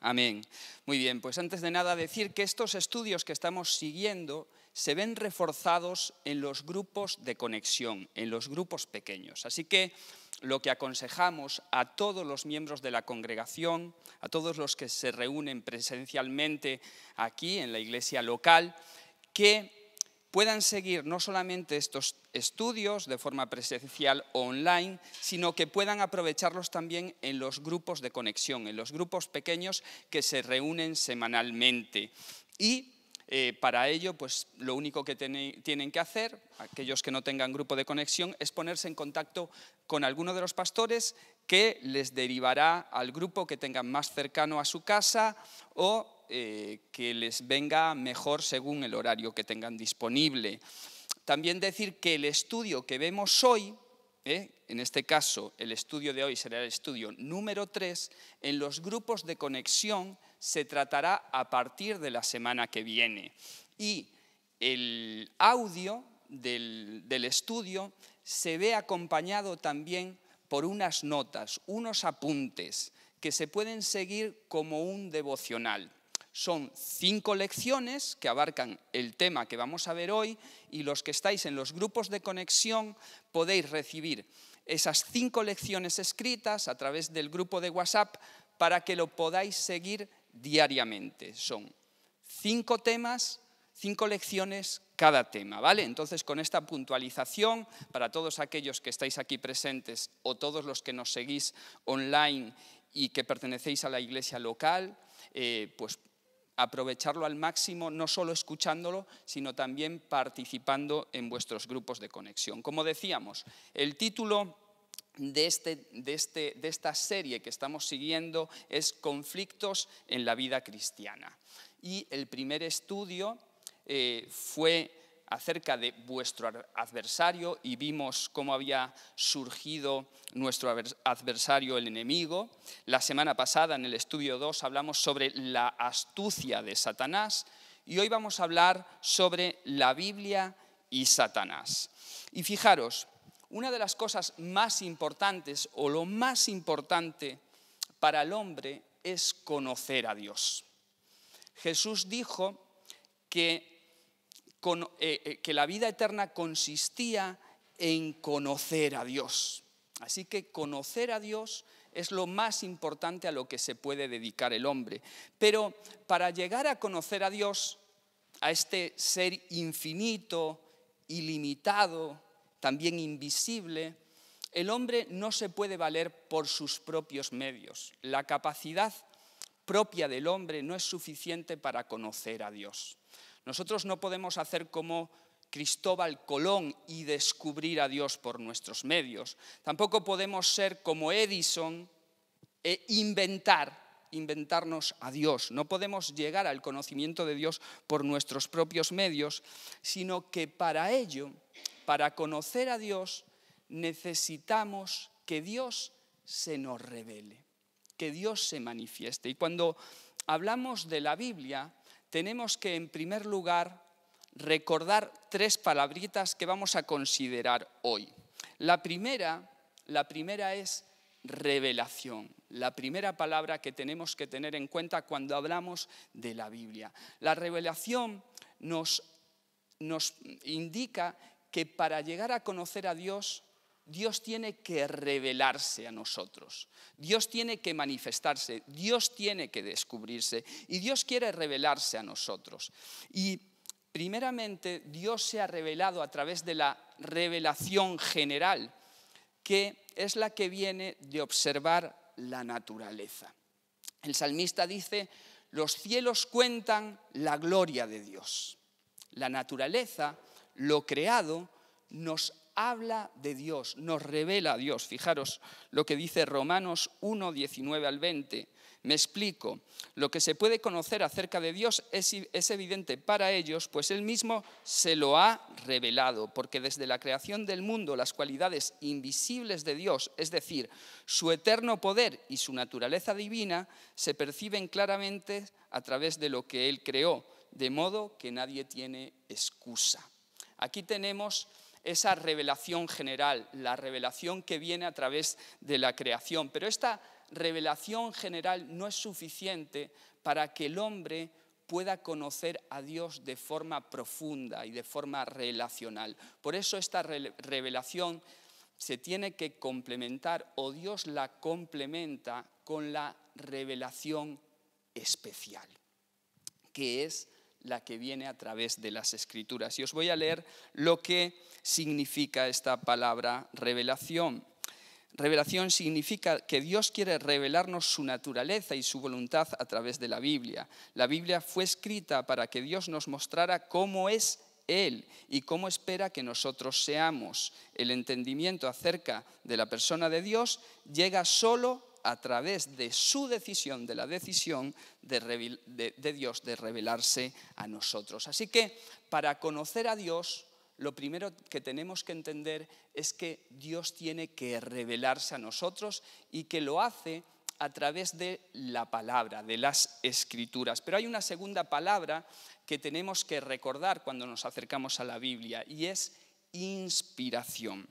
Amén. Muy bien, pues antes de nada decir que estos estudios que estamos siguiendo se ven reforzados en los grupos de conexión, en los grupos pequeños. Así que lo que aconsejamos a todos los miembros de la congregación, a todos los que se reúnen presencialmente aquí en la iglesia local, que puedan seguir no solamente estos estudios de forma presencial o online, sino que puedan aprovecharlos también en los grupos de conexión, en los grupos pequeños que se reúnen semanalmente. Y eh, para ello, pues lo único que tienen que hacer, aquellos que no tengan grupo de conexión, es ponerse en contacto con alguno de los pastores que les derivará al grupo que tengan más cercano a su casa o eh, que les venga mejor según el horario que tengan disponible. También decir que el estudio que vemos hoy, eh, en este caso el estudio de hoy será el estudio número 3, en los grupos de conexión se tratará a partir de la semana que viene. Y el audio del estudio se ve acompañado también por unas notas, unos apuntes que se pueden seguir como un devocional. Son cinco lecciones que abarcan el tema que vamos a ver hoy y los que estáis en los grupos de conexión podéis recibir esas cinco lecciones escritas a través del grupo de WhatsApp para que lo podáis seguir diariamente. Son cinco temas, cinco lecciones cada tema, ¿vale? Entonces, con esta puntualización, para todos aquellos que estáis aquí presentes o todos los que nos seguís online y que pertenecéis a la iglesia local, eh, pues aprovecharlo al máximo, no solo escuchándolo, sino también participando en vuestros grupos de conexión. Como decíamos, el título... De, este, de, este, esta serie que estamos siguiendo es Conflictos en la vida cristiana. Y el primer estudio eh, fue acerca de vuestro adversario y vimos cómo había surgido nuestro adversario, el enemigo. La semana pasada, en el estudio 2, hablamos sobre la astucia de Satanás y hoy vamos a hablar sobre la Biblia y Satanás. Y fijaros, una de las cosas más importantes o lo más importante para el hombre es conocer a Dios. Jesús dijo que eh, eh, que la vida eterna consistía en conocer a Dios. Así que conocer a Dios es lo más importante a lo que se puede dedicar el hombre. Pero para llegar a conocer a Dios, a este ser infinito, ilimitado, también invisible, el hombre no se puede valer por sus propios medios. La capacidad propia del hombre no es suficiente para conocer a Dios. Nosotros no podemos hacer como Cristóbal Colón y descubrir a Dios por nuestros medios. Tampoco podemos ser como Edison e inventar inventarnos a Dios. No podemos llegar al conocimiento de Dios por nuestros propios medios, sino que para ello, para conocer a Dios, necesitamos que Dios se nos revele, que Dios se manifieste. Y cuando hablamos de la Biblia, tenemos que, en primer lugar, recordar tres palabritas que vamos a considerar hoy. La primera, la primera es revelación, la primera palabra que tenemos que tener en cuenta cuando hablamos de la Biblia. La revelación nos, nos indica que para llegar a conocer a Dios Dios tiene que revelarse a nosotros, Dios tiene que manifestarse, Dios tiene que descubrirse y Dios quiere revelarse a nosotros. Y primeramente Dios se ha revelado a través de la revelación general, que es la que viene de observar la naturaleza. El salmista dice, los cielos cuentan la gloria de Dios. La naturaleza, lo creado, nos habla de Dios, nos revela a Dios. Fijaros lo que dice Romanos 1, 19 al 20. Me explico, lo que se puede conocer acerca de Dios es, es, evidente para ellos, pues Él mismo se lo ha revelado, porque desde la creación del mundo las cualidades invisibles de Dios, es decir, su eterno poder y su naturaleza divina, se perciben claramente a través de lo que Él creó, de modo que nadie tiene excusa. Aquí tenemos esa revelación general, la revelación que viene a través de la creación. Pero esta revelación general no es suficiente para que el hombre pueda conocer a Dios de forma profunda y de forma relacional. Por eso esta revelación se tiene que complementar o Dios la complementa con la revelación especial, que es la que viene a través de las escrituras. Y os voy a leer lo que significa esta palabra revelación. Revelación significa que Dios quiere revelarnos su naturaleza y su voluntad a través de la Biblia. La Biblia fue escrita para que Dios nos mostrara cómo es él y cómo espera que nosotros seamos. El entendimiento acerca de la persona de Dios llega solo a través de su decisión, de la decisión de, Dios de revelarse a nosotros. Así que para conocer a Dios, lo primero que tenemos que entender es que Dios tiene que revelarse a nosotros y que lo hace a través de la palabra, de las escrituras. Pero hay una segunda palabra que tenemos que recordar cuando nos acercamos a la Biblia y es inspiración.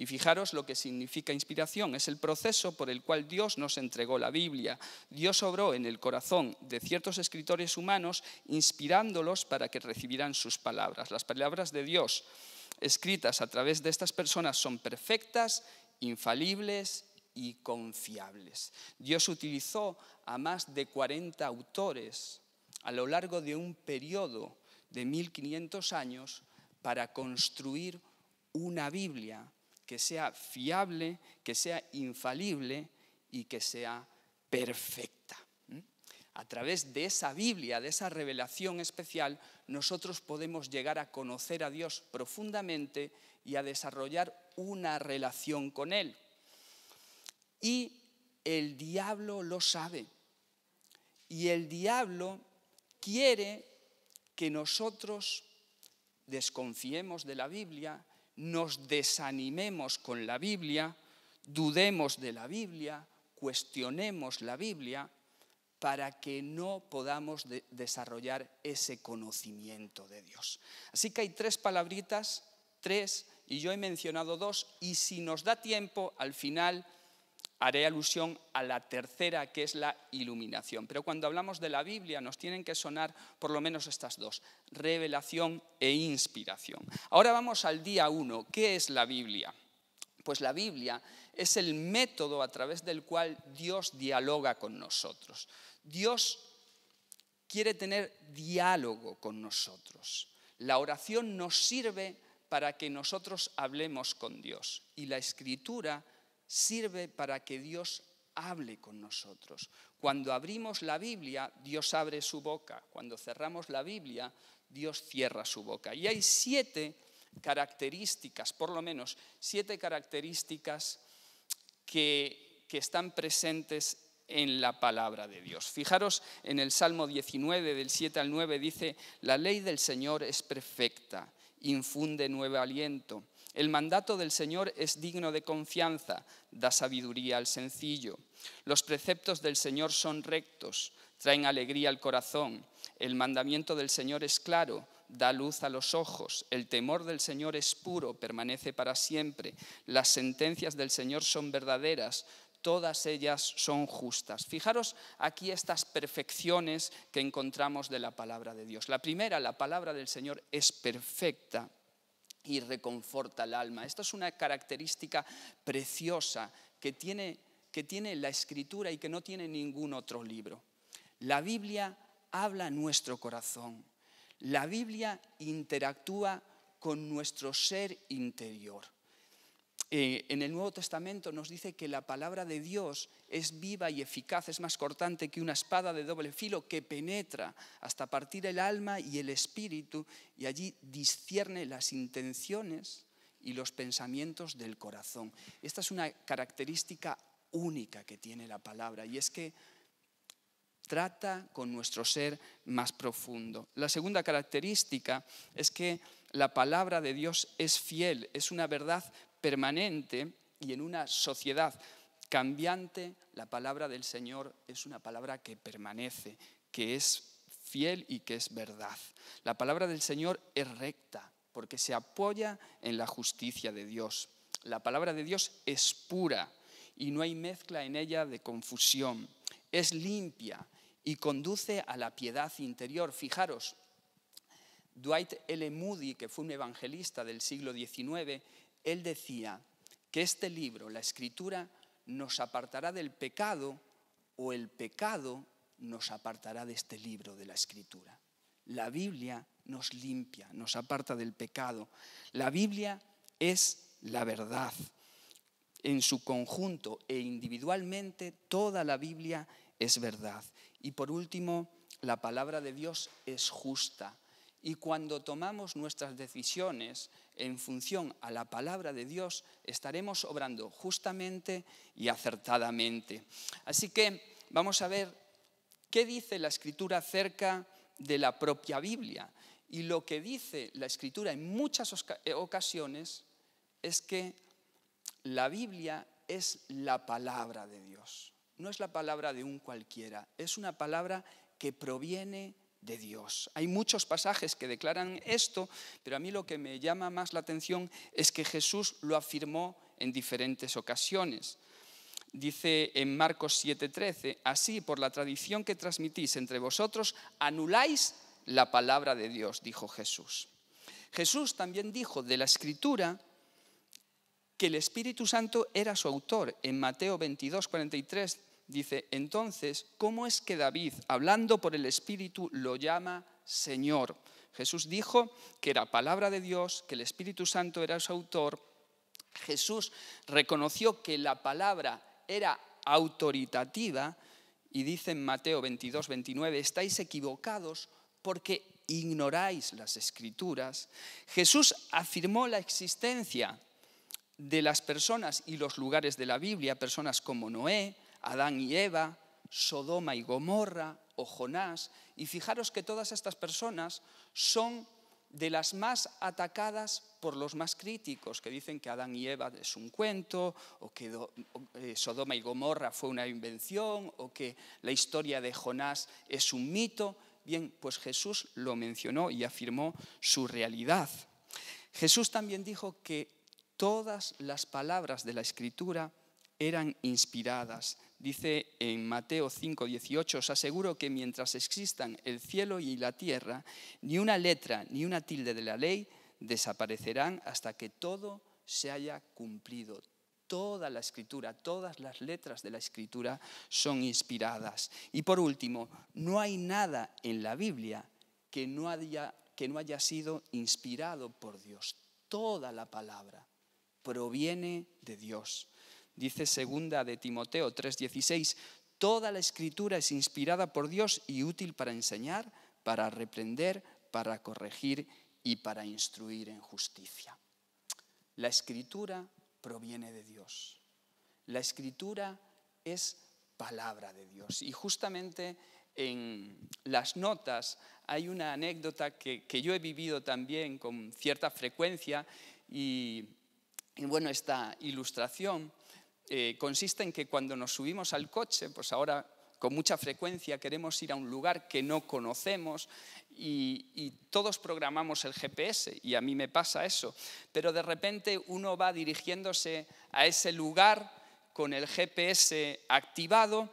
Y fijaros lo que significa inspiración. Es el proceso por el cual Dios nos entregó la Biblia. Dios obró en el corazón de ciertos escritores humanos inspirándolos para que recibieran sus palabras. Las palabras de Dios escritas a través de estas personas son perfectas, infalibles y confiables. Dios utilizó a más de 40 autores a lo largo de un periodo de 1500 años para construir una Biblia que sea fiable, que sea infalible y que sea perfecta. A través de esa Biblia, de esa revelación especial, nosotros podemos llegar a conocer a Dios profundamente y a desarrollar una relación con Él. Y el diablo lo sabe. Y el diablo quiere que nosotros desconfiemos de la Biblia, nos desanimemos con la Biblia, dudemos de la Biblia, cuestionemos la Biblia, para que no podamos desarrollar ese conocimiento de Dios. Así que hay tres palabritas, tres, y yo he mencionado dos, y si nos da tiempo, al final haré alusión a la tercera, que es la iluminación. Pero cuando hablamos de la Biblia nos tienen que sonar por lo menos estas dos, revelación e inspiración. Ahora vamos al día uno. ¿Qué es la Biblia? Pues la Biblia es el método a través del cual Dios dialoga con nosotros. Dios quiere tener diálogo con nosotros. La oración nos sirve para que nosotros hablemos con Dios y la escritura sirve para que Dios hable con nosotros. Cuando abrimos la Biblia, Dios abre su boca. Cuando cerramos la Biblia, Dios cierra su boca. Y hay siete características, por lo menos siete características que, están presentes en la palabra de Dios. Fijaros en el Salmo 19, del 7 al 9, dice, la ley del Señor es perfecta, infunde nuevo aliento. El mandato del Señor es digno de confianza, da sabiduría al sencillo. Los preceptos del Señor son rectos, traen alegría al corazón. El mandamiento del Señor es claro, da luz a los ojos. El temor del Señor es puro, permanece para siempre. Las sentencias del Señor son verdaderas, todas ellas son justas. Fijaros aquí estas perfecciones que encontramos de la palabra de Dios. La primera, la palabra del Señor es perfecta y reconforta el alma. Esta es una característica preciosa que tiene, la escritura y que no tiene ningún otro libro. La Biblia habla nuestro corazón. La Biblia interactúa con nuestro ser interior. Eh, en el Nuevo Testamento nos dice que la palabra de Dios es viva y eficaz, es más cortante que una espada de doble filo que penetra hasta partir el alma y el espíritu y allí discierne las intenciones y los pensamientos del corazón. Esta es una característica única que tiene la palabra y es que trata con nuestro ser más profundo. La segunda característica es que la palabra de Dios es fiel, es una verdad permanente y en una sociedad cambiante, la palabra del Señor es una palabra que permanece, que es fiel y que es verdad. La palabra del Señor es recta porque se apoya en la justicia de Dios. La palabra de Dios es pura y no hay mezcla en ella de confusión. Es limpia y conduce a la piedad interior. Fijaros, Dwight L. Moody, que fue un evangelista del siglo XIX, él decía que este libro, la escritura, nos apartará del pecado o el pecado nos apartará de este libro de la escritura. La Biblia nos limpia, nos aparta del pecado. La Biblia es la verdad. En su conjunto e individualmente, toda la Biblia es verdad. Y por último, la palabra de Dios es justa. Y cuando tomamos nuestras decisiones en función a la palabra de Dios, estaremos obrando justamente y acertadamente. Así que vamos a ver qué dice la escritura acerca de la propia Biblia. Y lo que dice la escritura en muchas eh, ocasiones es que la Biblia es la palabra de Dios. No es la palabra de un cualquiera, es una palabra que proviene de de Dios. Hay muchos pasajes que declaran esto, pero a mí lo que me llama más la atención es que Jesús lo afirmó en diferentes ocasiones. Dice en Marcos 7:13, así por la tradición que transmitís entre vosotros, anuláis la palabra de Dios, dijo Jesús. Jesús también dijo de la escritura que el Espíritu Santo era su autor. En Mateo 22, dice, entonces, ¿cómo es que David, hablando por el Espíritu, lo llama Señor? Jesús dijo que era palabra de Dios, que el Espíritu Santo era su autor. Jesús reconoció que la palabra era autoritativa y dice en Mateo 22, 29, estáis equivocados porque ignoráis las escrituras. Jesús afirmó la existencia de las personas y los lugares de la Biblia, personas como Noé, Adán y Eva, Sodoma y Gomorra o Jonás. Y fijaros que todas estas personas son de las más atacadas por los más críticos, que dicen que Adán y Eva es un cuento, o que eh, Sodoma y Gomorra fue una invención, o que la historia de Jonás es un mito. Bien, pues Jesús lo mencionó y afirmó su realidad. Jesús también dijo que todas las palabras de la Escritura eran inspiradas, dice en Mateo 5, 18, os aseguro que mientras existan el cielo y la tierra, ni una letra ni una tilde de la ley desaparecerán hasta que todo se haya cumplido. Toda la escritura, todas las letras de la escritura son inspiradas. Y por último, no hay nada en la Biblia que no haya, que no haya sido inspirado por Dios. Toda la palabra proviene de Dios. Dice segunda de Timoteo 3:16, toda la escritura es inspirada por Dios y útil para enseñar, para reprender, para corregir y para instruir en justicia. La escritura proviene de Dios. La escritura es palabra de Dios. Y justamente en las notas hay una anécdota que, yo he vivido también con cierta frecuencia y, y bueno, esta ilustración eh, consiste en que cuando nos subimos al coche, pues ahora con mucha frecuencia queremos ir a un lugar que no conocemos y, y, todos programamos el GPS y a mí me pasa eso, pero de repente uno va dirigiéndose a ese lugar con el GPS activado,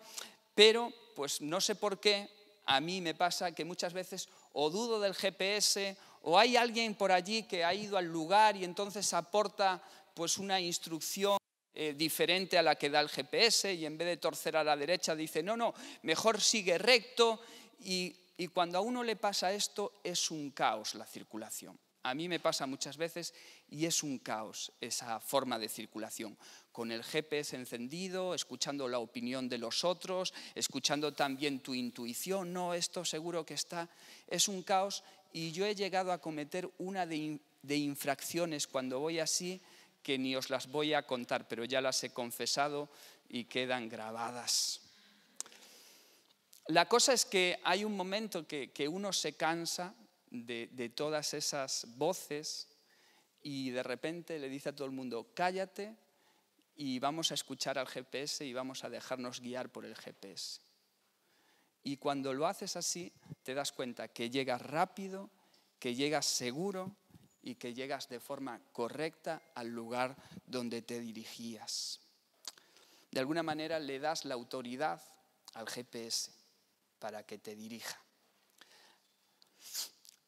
pero pues no sé por qué a mí me pasa que muchas veces o dudo del GPS o hay alguien por allí que ha ido al lugar y entonces aporta pues una instrucción eh, diferente a la que da el GPS y en vez de torcer a la derecha dice, no, no, mejor sigue recto y, cuando a uno le pasa esto es un caos la circulación. A mí me pasa muchas veces y es un caos esa forma de circulación, con el GPS encendido, escuchando la opinión de los otros, escuchando también tu intuición, no, esto seguro que está, es un caos y yo he llegado a cometer una de infracciones cuando voy así que ni os las voy a contar, pero ya las he confesado y quedan grabadas. La cosa es que hay un momento que, uno se cansa de, de todas esas voces y de repente le dice a todo el mundo, cállate y vamos a escuchar al GPS y vamos a dejarnos guiar por el GPS. Y cuando lo haces así, te das cuenta que llegas rápido, que llegas seguro y que llegas de forma correcta al lugar donde te dirigías. De alguna manera le das la autoridad al GPS para que te dirija.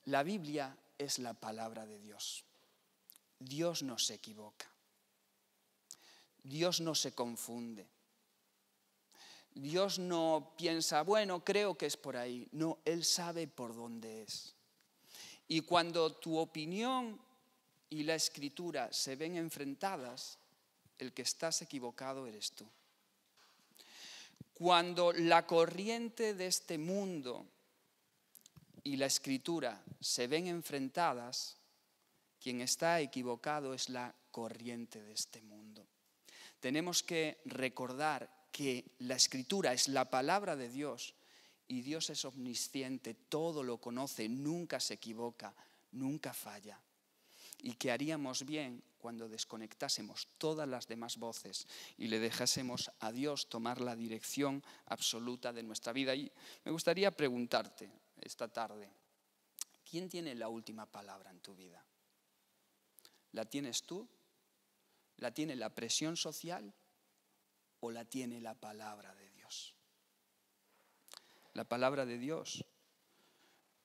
La Biblia es la palabra de Dios. Dios no se equivoca. Dios no se confunde. Dios no piensa, bueno, creo que es por ahí. No, Él sabe por dónde es. Y cuando tu opinión y la escritura se ven enfrentadas, el que estás equivocado eres tú. Cuando la corriente de este mundo y la escritura se ven enfrentadas, quien está equivocado es la corriente de este mundo. Tenemos que recordar que la escritura es la palabra de Dios y Dios es omnisciente, todo lo conoce, nunca se equivoca, nunca falla. Y que haríamos bien cuando desconectásemos todas las demás voces y le dejásemos a Dios tomar la dirección absoluta de nuestra vida. Y me gustaría preguntarte esta tarde, ¿quién tiene la última palabra en tu vida? ¿La tienes tú? ¿La tiene la presión social? ¿O la tiene la palabra de la palabra de Dios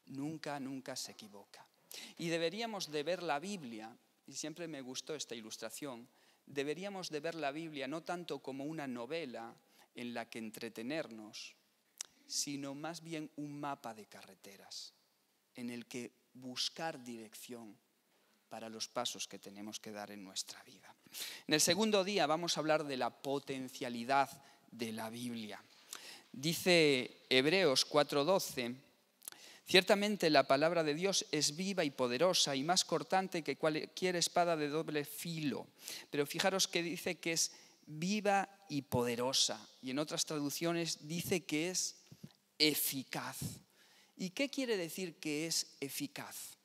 nunca, nunca se equivoca. Y deberíamos de ver la Biblia, y siempre me gustó esta ilustración, deberíamos de ver la Biblia no tanto como una novela en la que entretenernos, sino más bien un mapa de carreteras en el que buscar dirección para los pasos que tenemos que dar en nuestra vida. En el segundo día vamos a hablar de la potencialidad de la Biblia. Dice Hebreos 4:12, ciertamente la palabra de Dios es viva y poderosa y más cortante que cualquier espada de doble filo, pero fijaros que dice que es viva y poderosa y en otras traducciones dice que es eficaz. ¿Y qué quiere decir que es eficaz?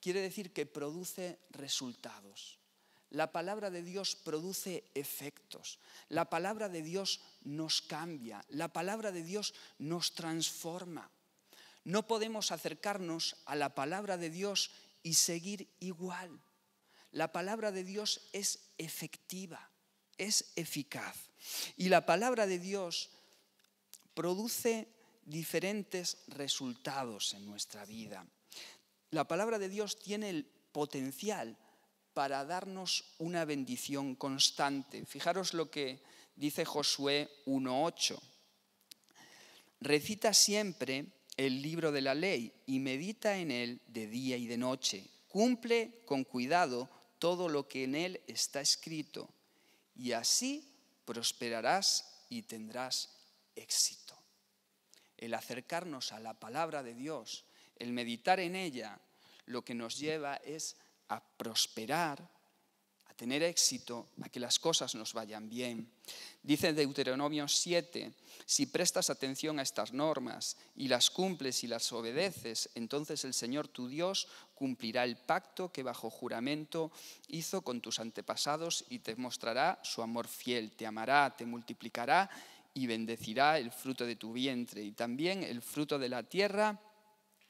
Quiere decir que produce resultados. La palabra de Dios produce efectos. La palabra de Dios nos cambia. La palabra de Dios nos transforma. No podemos acercarnos a la palabra de Dios y seguir igual. La palabra de Dios es efectiva, es eficaz. Y la palabra de Dios produce diferentes resultados en nuestra vida. La palabra de Dios tiene el potencial para darnos una bendición constante. Fijaros lo que dice Josué 1.8. Recita siempre el libro de la ley y medita en él de día y de noche. Cumple con cuidado todo lo que en él está escrito y así prosperarás y tendrás éxito. El acercarnos a la palabra de Dios, el meditar en ella, lo que nos lleva es a prosperar, a tener éxito, a que las cosas nos vayan bien. Dice Deuteronomio 7, si prestas atención a estas normas y las cumples y las obedeces, entonces el Señor tu Dios cumplirá el pacto que bajo juramento hizo con tus antepasados y te mostrará su amor fiel, te amará, te multiplicará y bendecirá el fruto de tu vientre y también el fruto de la tierra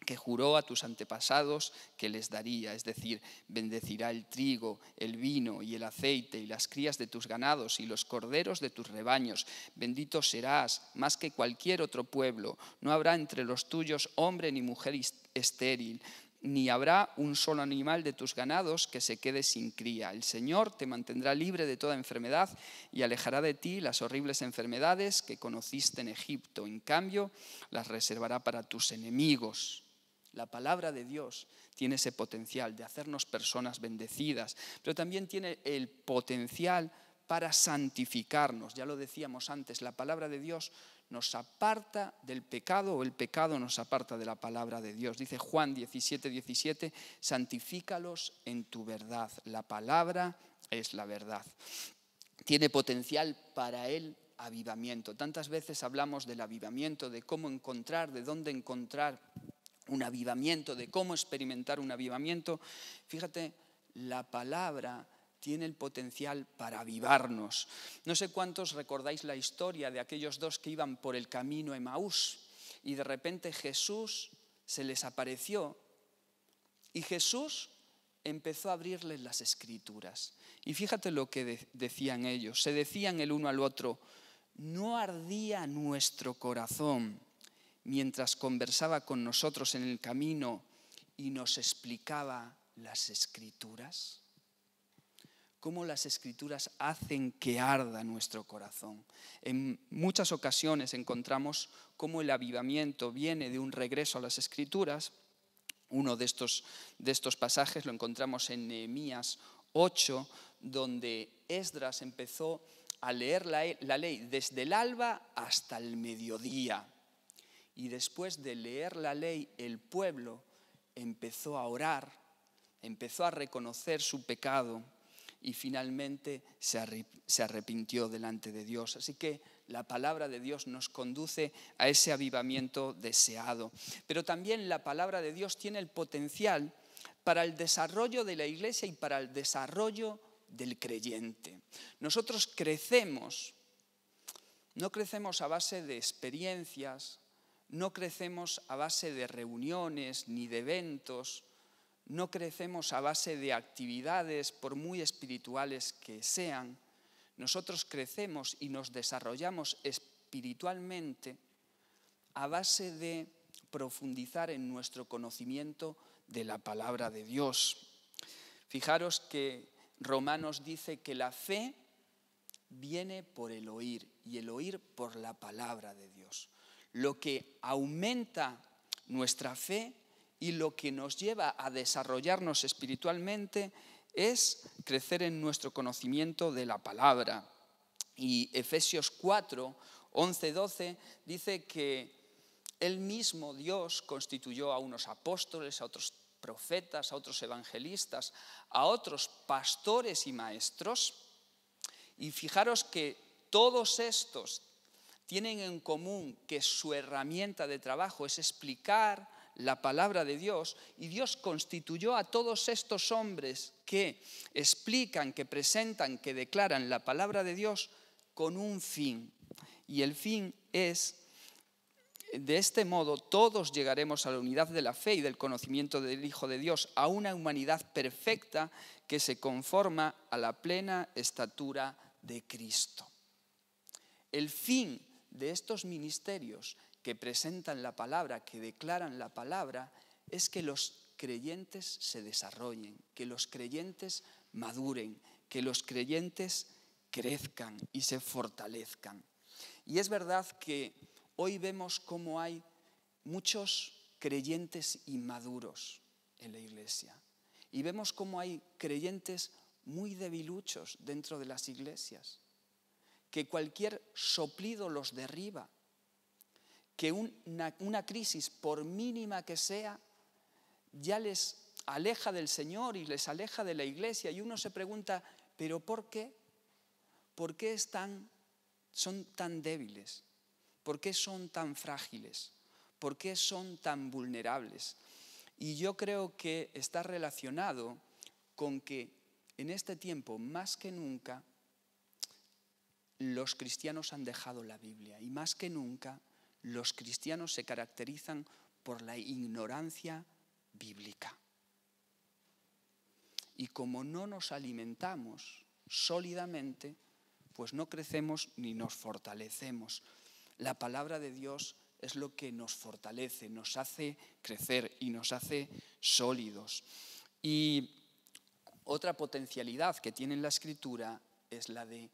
que juró a tus antepasados que les daría, es decir, bendecirá el trigo, el vino y el aceite y las crías de tus ganados y los corderos de tus rebaños. Bendito serás más que cualquier otro pueblo. No habrá entre los tuyos hombre ni mujer estéril, ni habrá un solo animal de tus ganados que se quede sin cría. El Señor te mantendrá libre de toda enfermedad y alejará de ti las horribles enfermedades que conociste en Egipto. En cambio, las reservará para tus enemigos la palabra de Dios tiene ese potencial de hacernos personas bendecidas, pero también tiene el potencial para santificarnos. Ya lo decíamos antes, la palabra de Dios nos aparta del pecado o el pecado nos aparta de la palabra de Dios. Dice Juan 17, 17, santifícalos en tu verdad. La palabra es la verdad. Tiene potencial para el avivamiento. Tantas veces hablamos del avivamiento, de cómo encontrar, de dónde encontrar un avivamiento, de cómo experimentar un avivamiento, fíjate, la palabra tiene el potencial para avivarnos. No sé cuántos recordáis la historia de aquellos dos que iban por el camino Emaús y de repente Jesús se les apareció y Jesús empezó a abrirles las escrituras. Y fíjate lo que decían ellos. Se decían el uno al otro, no ardía nuestro corazón mientras conversaba con nosotros en el camino y nos explicaba las escrituras? cómo las escrituras hacen que arda nuestro corazón. En muchas ocasiones encontramos cómo el avivamiento viene de un regreso a las escrituras. Uno de estos, pasajes lo encontramos en Nehemías 8, donde Esdras empezó a leer la ley desde el alba hasta el mediodía y después de leer la ley, el pueblo empezó a orar, empezó a reconocer su pecado y finalmente se arrepintió delante de Dios. Así que la palabra de Dios nos conduce a ese avivamiento deseado. Pero también la palabra de Dios tiene el potencial para el desarrollo de la iglesia y para el desarrollo del creyente. Nosotros crecemos, no crecemos a base de experiencias, no crecemos a base de reuniones ni de eventos, no crecemos a base de actividades, por muy espirituales que sean. Nosotros crecemos y nos desarrollamos espiritualmente a base de profundizar en nuestro conocimiento de la palabra de Dios. Fijaros que Romanos dice que la fe viene por el oír y el oír por la palabra de Dios lo que aumenta nuestra fe y lo que nos lleva a desarrollarnos espiritualmente es crecer en nuestro conocimiento de la palabra. Y Efesios 4, 11, 12 dice que el mismo, Dios, constituyó a unos apóstoles, a otros profetas, a otros evangelistas, a otros pastores y maestros. Y fijaros que todos estos tienen en común que su herramienta de trabajo es explicar la palabra de Dios y Dios constituyó a todos estos hombres que explican, que presentan, que declaran la palabra de Dios con un fin. Y el fin es, de este modo, todos llegaremos a la unidad de la fe y del conocimiento del Hijo de Dios, a una humanidad perfecta que se conforma a la plena estatura de Cristo. El fin de estos ministerios que presentan la palabra, que declaran la palabra, es que los creyentes se desarrollen, que los creyentes maduren, que los creyentes crezcan y se fortalezcan. Y es verdad que hoy vemos cómo hay muchos creyentes inmaduros en la iglesia y vemos cómo hay creyentes muy debiluchos dentro de las iglesias que cualquier soplido los derriba, que una, crisis, por mínima que sea, ya les aleja del Señor y les aleja de la iglesia. Y uno se pregunta, ¿pero por qué? ¿Por qué están, son tan débiles? ¿Por qué son tan frágiles? ¿Por qué son tan vulnerables? Y yo creo que está relacionado con que en este tiempo, más que nunca, los cristianos han dejado la Biblia y más que nunca los cristianos se caracterizan por la ignorancia bíblica. Y como no nos alimentamos sólidamente, pues no crecemos ni nos fortalecemos. La palabra de Dios es lo que nos fortalece, nos hace crecer y nos hace sólidos. Y otra potencialidad que tiene la escritura es la de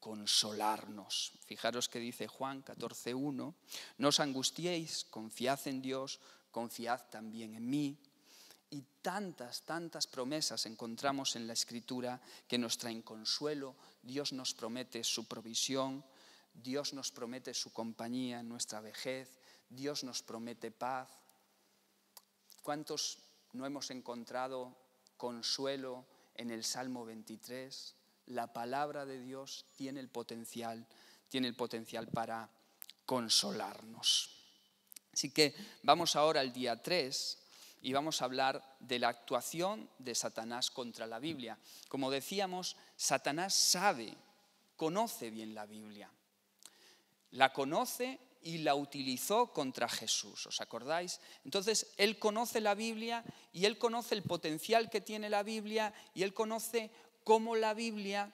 consolarnos. Fijaros que dice Juan 14.1, no os angustiéis, confiad en Dios, confiad también en mí. Y tantas, tantas promesas encontramos en la Escritura que nos traen consuelo, Dios nos promete su provisión, Dios nos promete su compañía en nuestra vejez, Dios nos promete paz. ¿Cuántos no hemos encontrado consuelo en el Salmo 23? la palabra de Dios tiene el potencial, tiene el potencial para consolarnos. Así que vamos ahora al día 3 y vamos a hablar de la actuación de Satanás contra la Biblia. Como decíamos, Satanás sabe, conoce bien la Biblia. La conoce y la utilizó contra Jesús, ¿os acordáis? Entonces, él conoce la Biblia y él conoce el potencial que tiene la Biblia y él conoce cómo la Biblia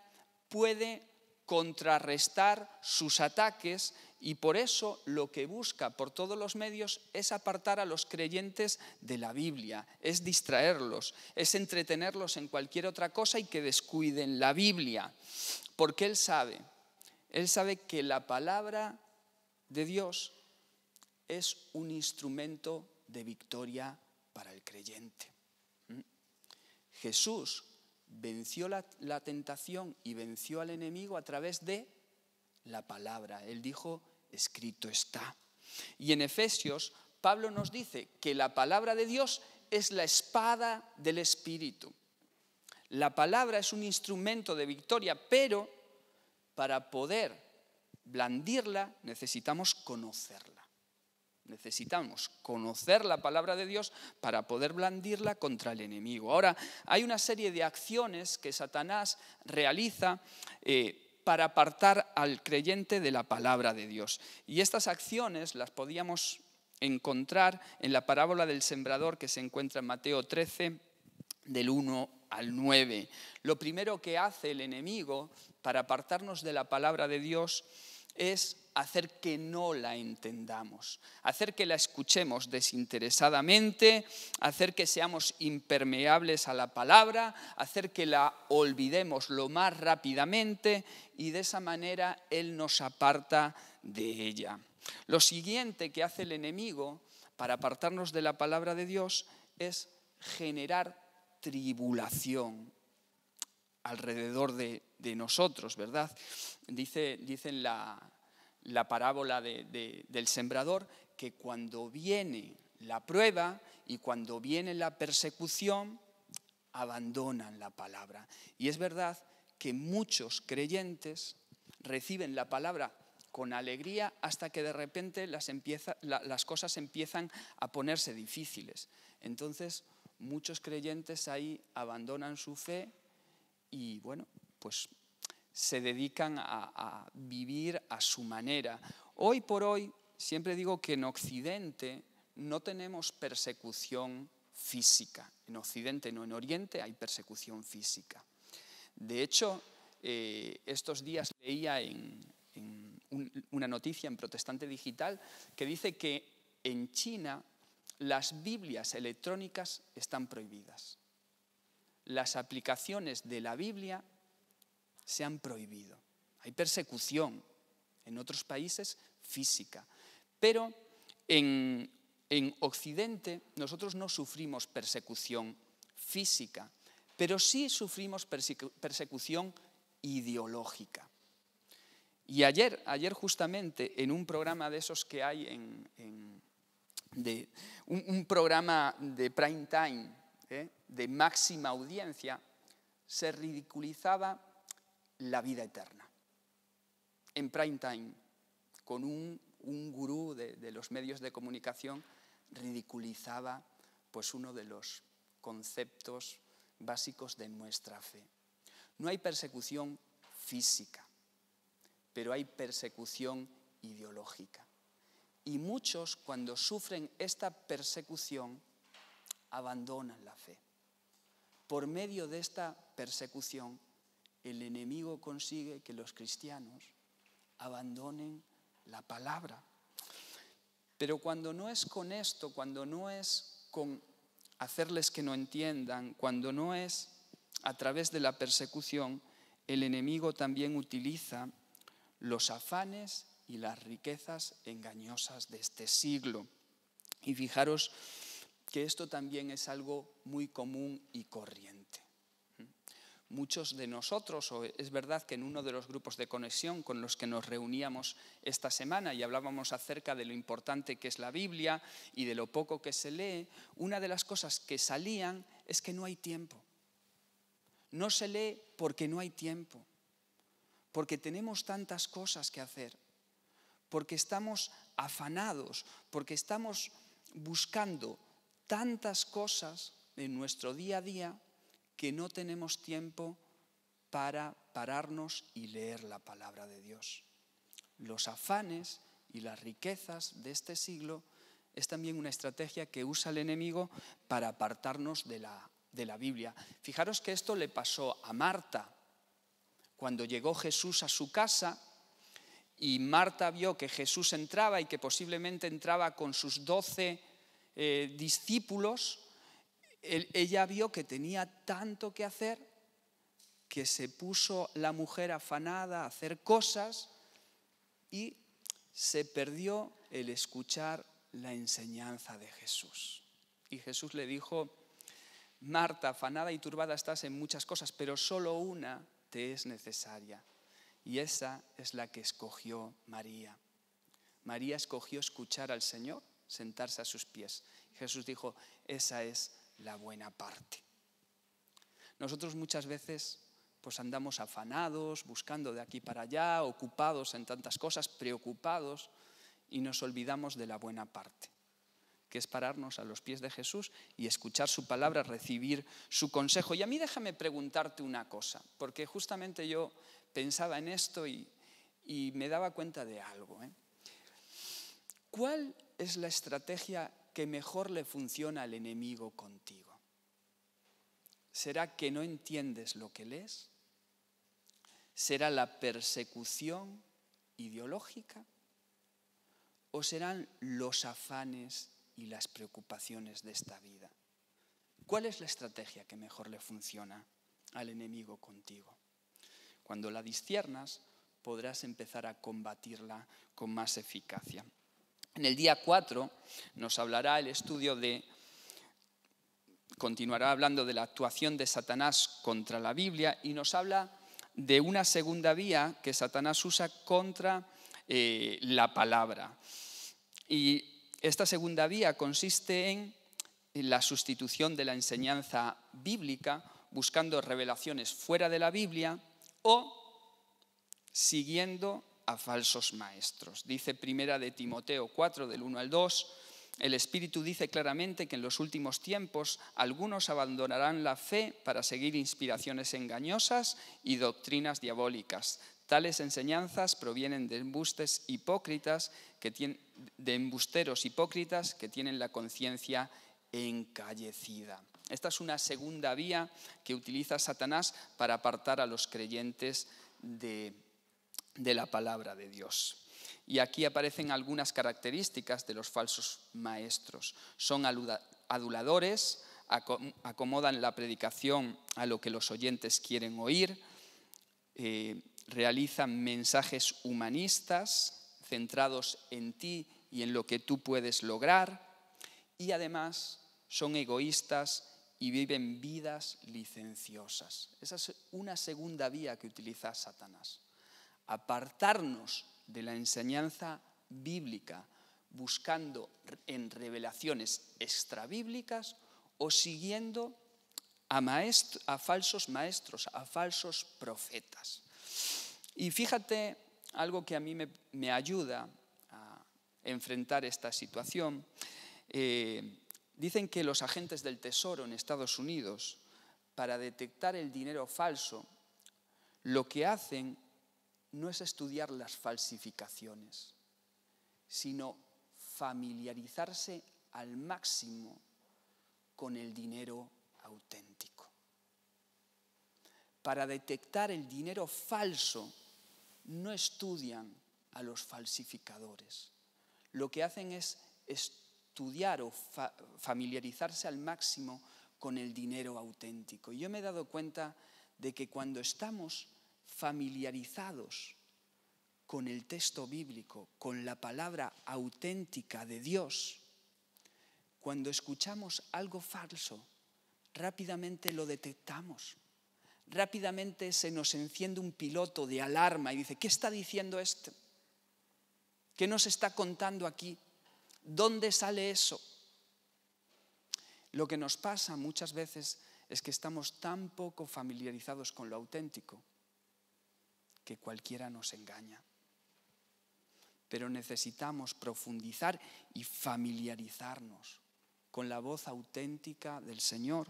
puede contrarrestar sus ataques y por eso lo que busca por todos los medios es apartar a los creyentes de la Biblia, es distraerlos, es entretenerlos en cualquier otra cosa y que descuiden la Biblia. Porque Él sabe, Él sabe que la palabra de Dios es un instrumento de victoria para el creyente. ¿Mm? Jesús venció la, tentación y venció al enemigo a través de la palabra. Él dijo, escrito está. Y en Efesios, Pablo nos dice que la palabra de Dios es la espada del Espíritu. La palabra es un instrumento de victoria, pero para poder blandirla necesitamos conocerla. Necesitamos conocer la palabra de Dios para poder blandirla contra el enemigo. Ahora, hay una serie de acciones que Satanás realiza eh, para apartar al creyente de la palabra de Dios. Y estas acciones las podíamos encontrar en la parábola del sembrador que se encuentra en Mateo 13, del 1 al 9. Lo primero que hace el enemigo para apartarnos de la palabra de Dios es hacer que no la entendamos, hacer que la escuchemos desinteresadamente, hacer que seamos impermeables a la palabra, hacer que la olvidemos lo más rápidamente y de esa manera Él nos aparta de ella. Lo siguiente que hace el enemigo para apartarnos de la palabra de Dios es generar tribulación alrededor de, nosotros, ¿verdad? Dice, la, la parábola del sembrador, que cuando viene la prueba y cuando viene la persecución, abandonan la palabra. Y es verdad que muchos creyentes reciben la palabra con alegría hasta que de repente las cosas empiezan a ponerse difíciles. Entonces, muchos creyentes ahí abandonan su fe y, bueno, pues se dedican a, vivir a su manera. Hoy por hoy, siempre digo que en Occidente no tenemos persecución física. En Occidente, no en Oriente, hay persecución física. De hecho, eh, estos días leía en, una noticia en Protestante Digital que dice que en China las Biblias electrónicas están prohibidas. Las aplicaciones de la Biblia se han prohibido. Hay persecución en otros países física, pero en, Occidente nosotros no sufrimos persecución física, pero sí sufrimos persecución ideológica. Y ayer, ayer justamente, en un programa de esos que hay en, de, un, programa de prime time, ¿eh? de máxima audiencia, se ridiculizaba la vida eterna. En prime time, con un, gurú de, de, los medios de comunicación, ridiculizaba pues uno de los conceptos básicos de nuestra fe. No hay persecución física, pero hay persecución ideológica. Y muchos cuando sufren esta persecución abandonan la fe. Por medio de esta persecución el enemigo consigue que los cristianos abandonen la palabra. Pero cuando no es con esto, cuando no es con hacerles que no entiendan, cuando no es a través de la persecución, el enemigo también utiliza los afanes y las riquezas engañosas de este siglo. Y fijaros que esto también es algo muy común y corriente muchos de nosotros, o es verdad que en uno de los grupos de conexión con los que nos reuníamos esta semana y hablábamos acerca de lo importante que es la Biblia y de lo poco que se lee, una de las cosas que salían es que no hay tiempo. No se lee porque no hay tiempo, porque tenemos tantas cosas que hacer, porque estamos afanados, porque estamos buscando tantas cosas en nuestro día a día que no tenemos tiempo para pararnos y leer la palabra de Dios. Los afanes y las riquezas de este siglo es también una estrategia que usa el enemigo para apartarnos de la, Biblia. Fijaros que esto le pasó a Marta. Cuando llegó Jesús a su casa, y Marta vio que Jesús entraba y que posiblemente entraba con sus doce eh, discípulos, ella vio que tenía tanto que hacer que se puso la mujer afanada a hacer cosas y se perdió el escuchar la enseñanza de Jesús. Y Jesús le dijo, Marta, afanada y turbada estás en muchas cosas, pero solo una te es necesaria. Y esa es la que escogió María. María escogió escuchar al Señor, sentarse a sus pies. Jesús dijo, esa es la buena parte. Nosotros muchas veces pues andamos afanados, buscando de aquí para allá, ocupados en tantas cosas, preocupados, y nos olvidamos de la buena parte, que es pararnos a los pies de Jesús y escuchar su palabra, recibir su consejo. Y a mí déjame preguntarte una cosa, porque justamente yo pensaba en esto y, me daba cuenta de algo. ¿eh? ¿Cuál es la estrategia Qué mejor le funciona al enemigo contigo? ¿Será que no entiendes lo que lees? ¿Será la persecución ideológica? ¿O serán los afanes y las preocupaciones de esta vida? ¿Cuál es la estrategia que mejor le funciona al enemigo contigo? Cuando la disciernas, podrás empezar a combatirla con más eficacia. En el día 4 nos hablará el estudio de, continuará hablando de la actuación de Satanás contra la Biblia y nos habla de una segunda vía que Satanás usa contra eh, la palabra. Y esta segunda vía consiste en la sustitución de la enseñanza bíblica buscando revelaciones fuera de la Biblia o siguiendo a falsos maestros. Dice primera de Timoteo 4, del 1 al 2, el Espíritu dice claramente que en los últimos tiempos algunos abandonarán la fe para seguir inspiraciones engañosas y doctrinas diabólicas. Tales enseñanzas provienen de embustes hipócritas que tienen, de embusteros hipócritas que tienen la conciencia encallecida. Esta es una segunda vía que utiliza Satanás para apartar a los creyentes de de la palabra de Dios. Y aquí aparecen algunas características de los falsos maestros. Son aduladores, acomodan la predicación a lo que los oyentes quieren oír, eh, realizan mensajes humanistas centrados en ti y en lo que tú puedes lograr, y además son egoístas y viven vidas licenciosas. Esa es una segunda vía que utiliza Satanás apartarnos de la enseñanza bíblica buscando en revelaciones extrabíblicas o siguiendo a, falsos maestros, a falsos profetas. Y fíjate algo que a mí me, ayuda a enfrentar esta situación. Eh, dicen que los agentes del Tesoro en Estados Unidos, para detectar el dinero falso, lo que hacen no es estudiar las falsificaciones, sino familiarizarse al máximo con el dinero auténtico. Para detectar el dinero falso no estudian a los falsificadores. Lo que hacen es estudiar o familiarizarse al máximo con el dinero auténtico. yo me he dado cuenta de que cuando estamos familiarizados con el texto bíblico, con la palabra auténtica de Dios, cuando escuchamos algo falso, rápidamente lo detectamos. Rápidamente se nos enciende un piloto de alarma y dice, ¿qué está diciendo esto? ¿Qué nos está contando aquí? ¿Dónde sale eso? Lo que nos pasa muchas veces es que estamos tan poco familiarizados con lo auténtico que cualquiera nos engaña. Pero necesitamos profundizar y familiarizarnos con la voz auténtica del Señor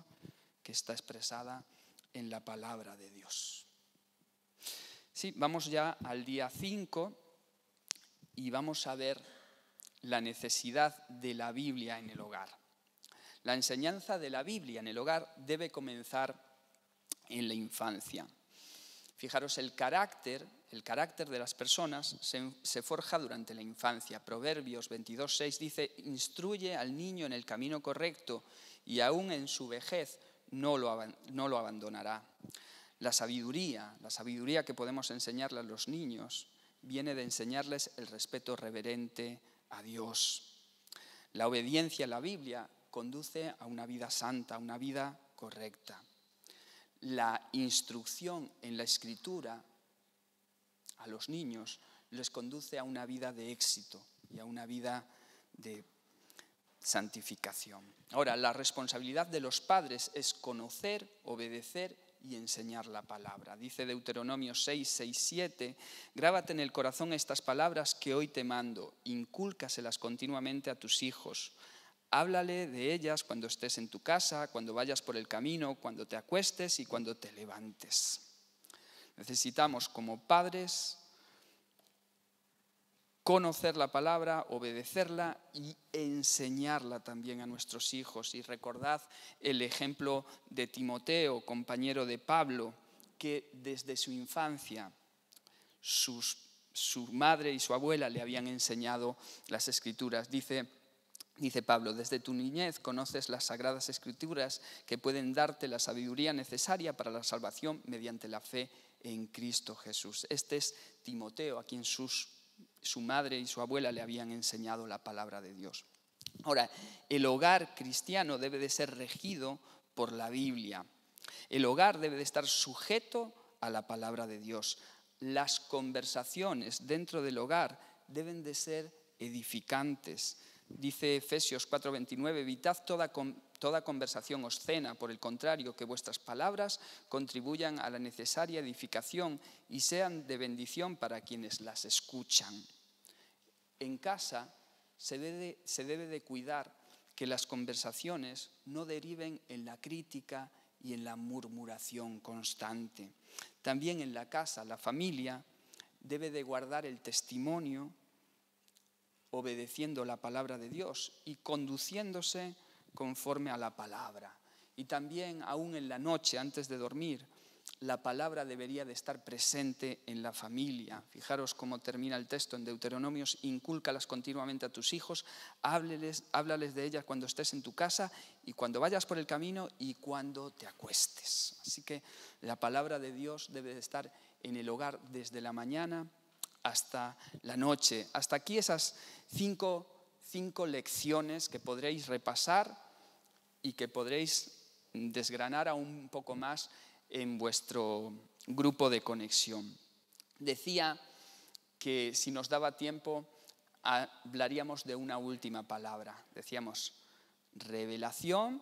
que está expresada en la palabra de Dios. Sí, vamos ya al día 5 y vamos a ver la necesidad de la Biblia en el hogar. La enseñanza de la Biblia en el hogar debe comenzar en la infancia. Fijaros, el carácter, el carácter de las personas se, forja durante la infancia. Proverbios 22.6 dice, instruye al niño en el camino correcto y aún en su vejez no lo, no lo abandonará. La sabiduría, la sabiduría que podemos enseñarle a los niños, viene de enseñarles el respeto reverente a Dios. La obediencia a la Biblia conduce a una vida santa, a una vida correcta la instrucción en la escritura a los niños les conduce a una vida de éxito y a una vida de santificación. Ahora, la responsabilidad de los padres es conocer, obedecer y enseñar la palabra. Dice Deuteronomio 6, 6, 7, grábate en el corazón estas palabras que hoy te mando, incúlcaselas continuamente a tus hijos Háblale de ellas cuando estés en tu casa, cuando vayas por el camino, cuando te acuestes y cuando te levantes. Necesitamos como padres conocer la palabra, obedecerla y enseñarla también a nuestros hijos. Y recordad el ejemplo de Timoteo, compañero de Pablo, que desde su infancia su madre y su abuela le habían enseñado las escrituras. Dice, Dice Pablo, desde tu niñez conoces las sagradas escrituras que pueden darte la sabiduría necesaria para la salvación mediante la fe en Cristo Jesús. Este es Timoteo, a quien su madre y su abuela le habían enseñado la palabra de Dios. Ahora, el hogar cristiano debe de ser regido por la Biblia. El hogar debe de estar sujeto a la palabra de Dios. Las conversaciones dentro del hogar deben de ser edificantes Dice Efesios 4:29, evitad toda, toda conversación obscena, por el contrario, que vuestras palabras contribuyan a la necesaria edificación y sean de bendición para quienes las escuchan. En casa se debe, se debe de cuidar que las conversaciones no deriven en la crítica y en la murmuración constante. También en la casa, la familia debe de guardar el testimonio obedeciendo la palabra de Dios y conduciéndose conforme a la palabra. Y también aún en la noche, antes de dormir, la palabra debería de estar presente en la familia. Fijaros cómo termina el texto en Deuteronomios, incúlcalas continuamente a tus hijos, hábleles, háblales de ellas cuando estés en tu casa y cuando vayas por el camino y cuando te acuestes. Así que la palabra de Dios debe de estar en el hogar desde la mañana hasta la noche. Hasta aquí esas cinco, cinco lecciones que podréis repasar y que podréis desgranar aún un poco más en vuestro grupo de conexión. Decía que si nos daba tiempo hablaríamos de una última palabra. Decíamos revelación,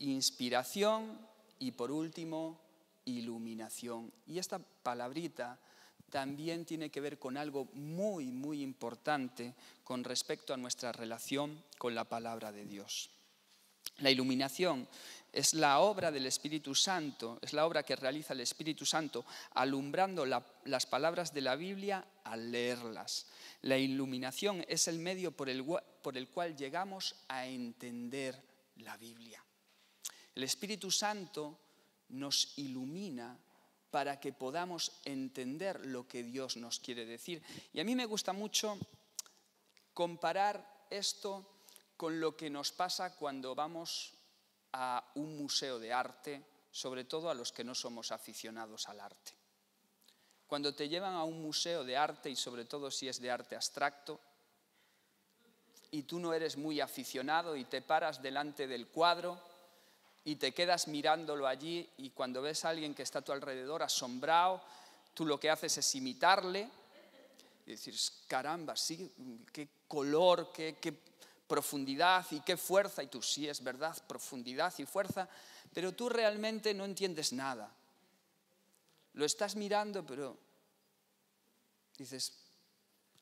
inspiración y por último iluminación. Y esta palabrita también tiene que ver con algo muy, muy importante con respecto a nuestra relación con la palabra de Dios. La iluminación es la obra del Espíritu Santo, es la obra que realiza el Espíritu Santo, alumbrando las palabras de la Biblia al leerlas. La iluminación es el medio por el, por el cual llegamos a entender la Biblia. El Espíritu Santo nos ilumina para que podamos entender lo que Dios nos quiere decir. Y a mí me gusta mucho comparar esto con lo que nos pasa cuando vamos a un museo de arte, sobre todo a los que no somos aficionados al arte. Cuando te llevan a un museo de arte, y sobre todo si es de arte abstracto, y tú no eres muy aficionado y te paras delante del cuadro, y te quedas mirándolo allí y cuando ves a alguien que está a tu alrededor asombrado, tú lo que haces es imitarle y dices, caramba, sí, qué color, qué, qué profundidad y qué fuerza, y tú sí, es verdad, profundidad y fuerza, pero tú realmente no entiendes nada. Lo estás mirando, pero dices,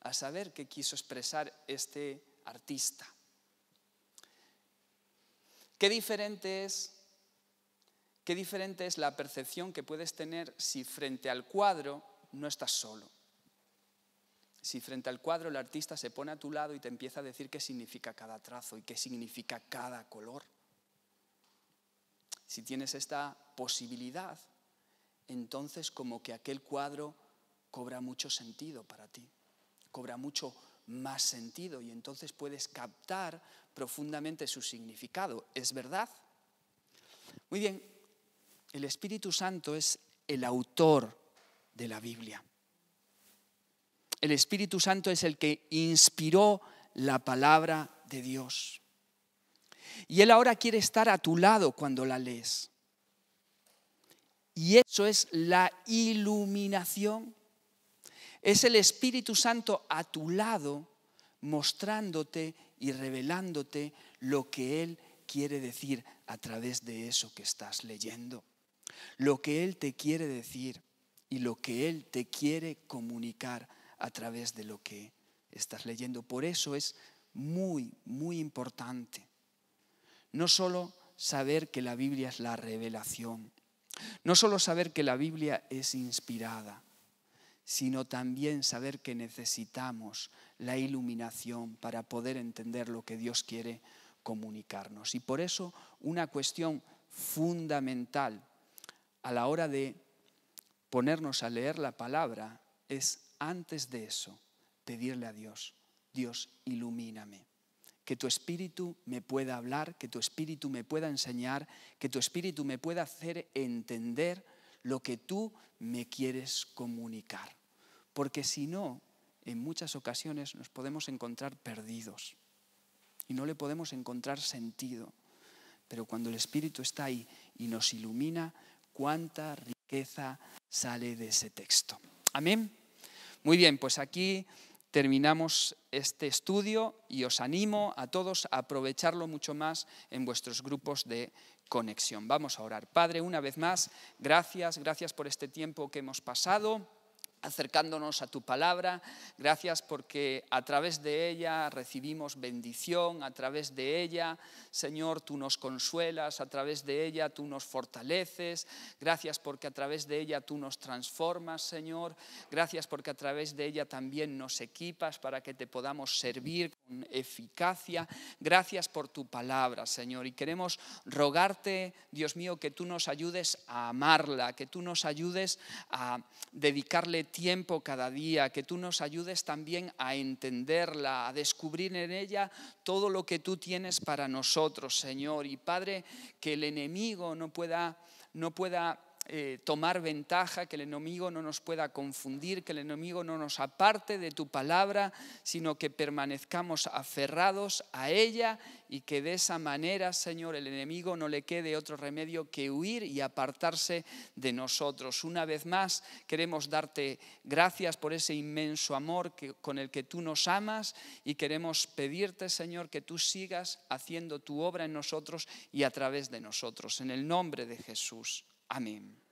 a saber qué quiso expresar este artista. Qué diferente es qué diferente es la percepción que puedes tener si frente al cuadro no estás solo. Si frente al cuadro el artista se pone a tu lado y te empieza a decir qué significa cada trazo y qué significa cada color. Si tienes esta posibilidad, entonces como que aquel cuadro cobra mucho sentido para ti, cobra mucho más sentido y entonces puedes captar profundamente su significado. ¿Es verdad? Muy bien, el Espíritu Santo es el autor de la Biblia. El Espíritu Santo es el que inspiró la palabra de Dios. Y Él ahora quiere estar a tu lado cuando la lees. Y eso es la iluminación. Es el Espíritu Santo a tu lado mostrándote y revelándote lo que Él quiere decir a través de eso que estás leyendo lo que Él te quiere decir y lo que Él te quiere comunicar a través de lo que estás leyendo. Por eso es muy, muy importante no solo saber que la Biblia es la revelación, no solo saber que la Biblia es inspirada, sino también saber que necesitamos la iluminación para poder entender lo que Dios quiere comunicarnos. Y por eso una cuestión fundamental a la hora de ponernos a leer la palabra es antes de eso pedirle a Dios, Dios, ilumíname, que tu espíritu me pueda hablar, que tu espíritu me pueda enseñar, que tu espíritu me pueda hacer entender lo que tú me quieres comunicar. Porque si no, en muchas ocasiones nos podemos encontrar perdidos y no le podemos encontrar sentido. Pero cuando el Espíritu está ahí y nos ilumina, cuánta riqueza sale de ese texto. Amén. Muy bien, pues aquí terminamos este estudio y os animo a todos a aprovecharlo mucho más en vuestros grupos de conexión. Vamos a orar. Padre, una vez más, gracias, gracias por este tiempo que hemos pasado acercándonos a tu palabra. Gracias porque a través de ella recibimos bendición, a través de ella, Señor, tú nos consuelas, a través de ella tú nos fortaleces. Gracias porque a través de ella tú nos transformas, Señor. Gracias porque a través de ella también nos equipas para que te podamos servir con eficacia. Gracias por tu palabra, Señor. Y queremos rogarte, Dios mío, que tú nos ayudes a amarla, que tú nos ayudes a dedicarle tiempo tiempo cada día, que tú nos ayudes también a entenderla, a descubrir en ella todo lo que tú tienes para nosotros, Señor. Y Padre, que el enemigo no pueda, no pueda eh, tomar ventaja, que el enemigo no nos pueda confundir, que el enemigo no nos aparte de tu palabra, sino que permanezcamos aferrados a ella y que de esa manera, Señor, el enemigo no le quede otro remedio que huir y apartarse de nosotros. Una vez más, queremos darte gracias por ese inmenso amor con el que tú nos amas y queremos pedirte, Señor, que tú sigas haciendo tu obra en nosotros y a través de nosotros. En el nombre de Jesús. annehmen.